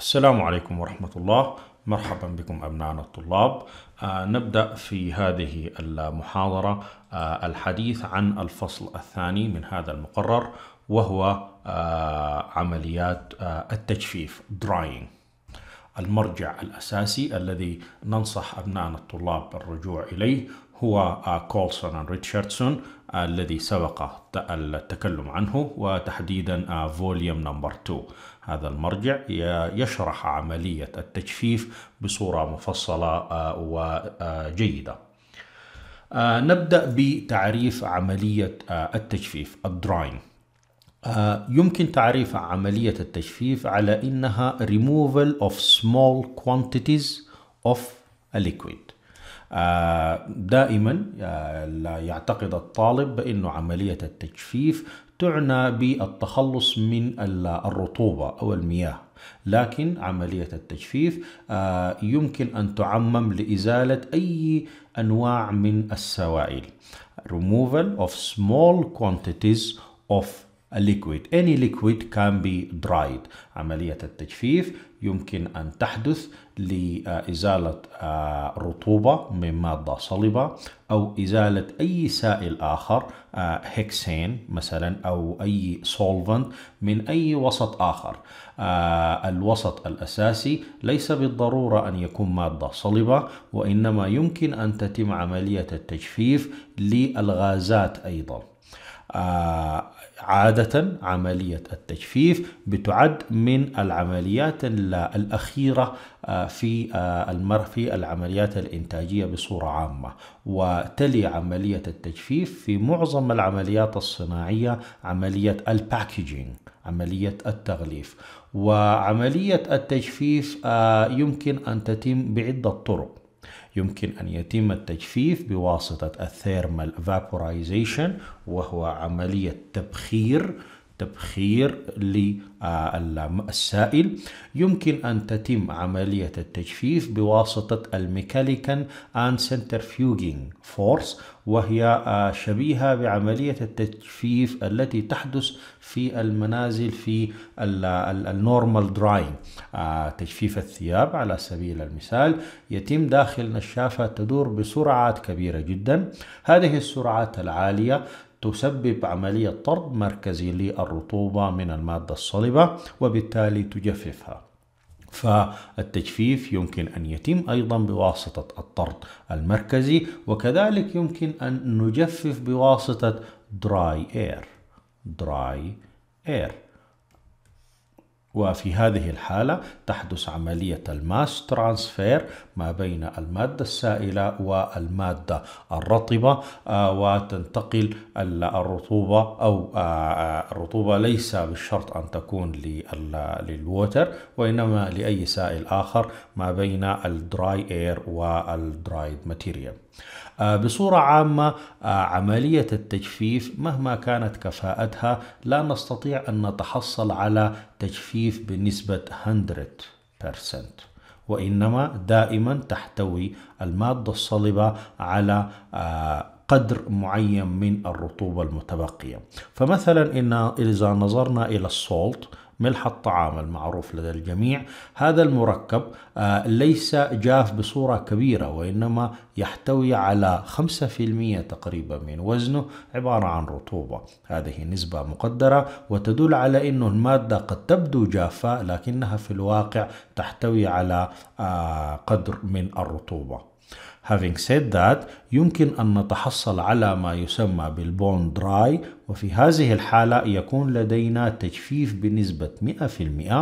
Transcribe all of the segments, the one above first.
السلام عليكم ورحمة الله مرحبا بكم أبنائنا الطلاب آه نبدأ في هذه المحاضرة آه الحديث عن الفصل الثاني من هذا المقرر وهو آه عمليات آه، التجفيف drying المرجع الأساسي الذي ننصح أبنائنا الطلاب بالرجوع إليه هو آه، كولسون ريتشاردسون آه، الذي سبق التكلم عنه وتحديدا آه، فوليوم نمبر 2 هذا المرجع يشرح عملية التجفيف بصورة مفصلة وجيدة نبدأ بتعريف عملية التجفيف الدراين يمكن تعريف عملية التجفيف على إنها removal of small quantities of a liquid آه، دائما آه، يعتقد الطالب أنه عملية التجفيف تعنى بالتخلص من الرطوبة أو المياه لكن عملية التجفيف آه، يمكن أن تعمم لإزالة أي أنواع من السوائل removal of small quantities of liquid. Any liquid can be dried. عملية التجفيف يمكن أن تحدث لإزالة آه، رطوبة من مادة صلبة أو إزالة أي سائل آخر هيكسين آه، مثلا أو أي سولفنت من أي وسط آخر آه، الوسط الأساسي ليس بالضرورة أن يكون مادة صلبة وإنما يمكن أن تتم عملية التجفيف للغازات أيضاً آه، عادة عملية التجفيف بتعد من العمليات الأخيرة آه، في آه، في العمليات الإنتاجية بصورة عامة وتلي عملية التجفيف في معظم العمليات الصناعية عملية الباكجينج عملية التغليف وعملية التجفيف يمكن أن تتم بعدة طرق يمكن أن يتم التجفيف بواسطة الثيرمال فابورايزيشن وهو عملية تبخير تبخير للسائل يمكن أن تتم عملية التجفيف بواسطة الميكانيكان أن سنترفيوجينج فورس وهي آه، شبيهة بعملية التجفيف التي تحدث في المنازل في النورمال دراين آه، تجفيف الثياب على سبيل المثال يتم داخل نشافة تدور بسرعات كبيرة جدا هذه السرعات العالية تسبب عملية طرد مركزي للرطوبة من المادة الصلبة وبالتالي تجففها فالتجفيف يمكن أن يتم أيضا بواسطة الطرد المركزي وكذلك يمكن أن نجفف بواسطة dry air dry air وفي هذه الحالة تحدث عملية الماس ترانسفير ما بين المادة السائلة والمادة الرطبة آه، وتنتقل الرطوبة أو آه، آه، الرطوبة ليس بالشرط أن تكون للووتر وإنما لأي سائل آخر ما بين الدراي اير والدرايد ماتيريال بصورة عامة عملية التجفيف مهما كانت كفاءتها لا نستطيع أن نتحصل على تجفيف التكثيف بنسبة 100% وإنما دائما تحتوي المادة الصلبة على آه، قدر معين من الرطوبة المتبقية فمثلا إن إذا نظرنا إلى الصولت ملح الطعام المعروف لدى الجميع هذا المركب آه، ليس جاف بصورة كبيرة وإنما يحتوي على 5% تقريبا من وزنه عبارة عن رطوبة هذه نسبة مقدرة وتدل على أن المادة قد تبدو جافة لكنها في الواقع تحتوي على آه، قدر من الرطوبة Having said that يمكن أن نتحصل على ما يسمى بالبون دراي وفي هذه الحالة يكون لدينا تجفيف بنسبة 100%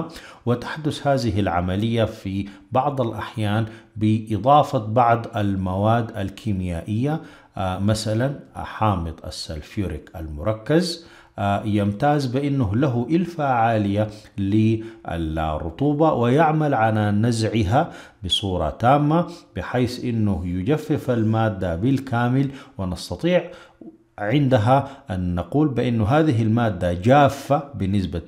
وتحدث هذه العملية في بعض الأحيان بإضافة بعض المواد الكيميائية آه، مثلا حامض السلفيوريك المركز آه، يمتاز بأنه له إلفة عالية للرطوبة ويعمل على نزعها بصورة تامة بحيث أنه يجفف المادة بالكامل ونستطيع عندها أن نقول بأن هذه المادة جافة بنسبة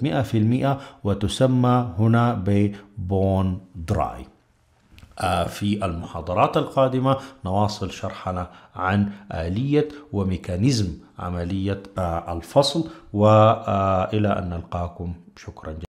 100% وتسمى هنا ببون دراي في المحاضرات القادمة نواصل شرحنا عن آلية وميكانيزم عملية الفصل وإلى أن نلقاكم شكرا جزيلا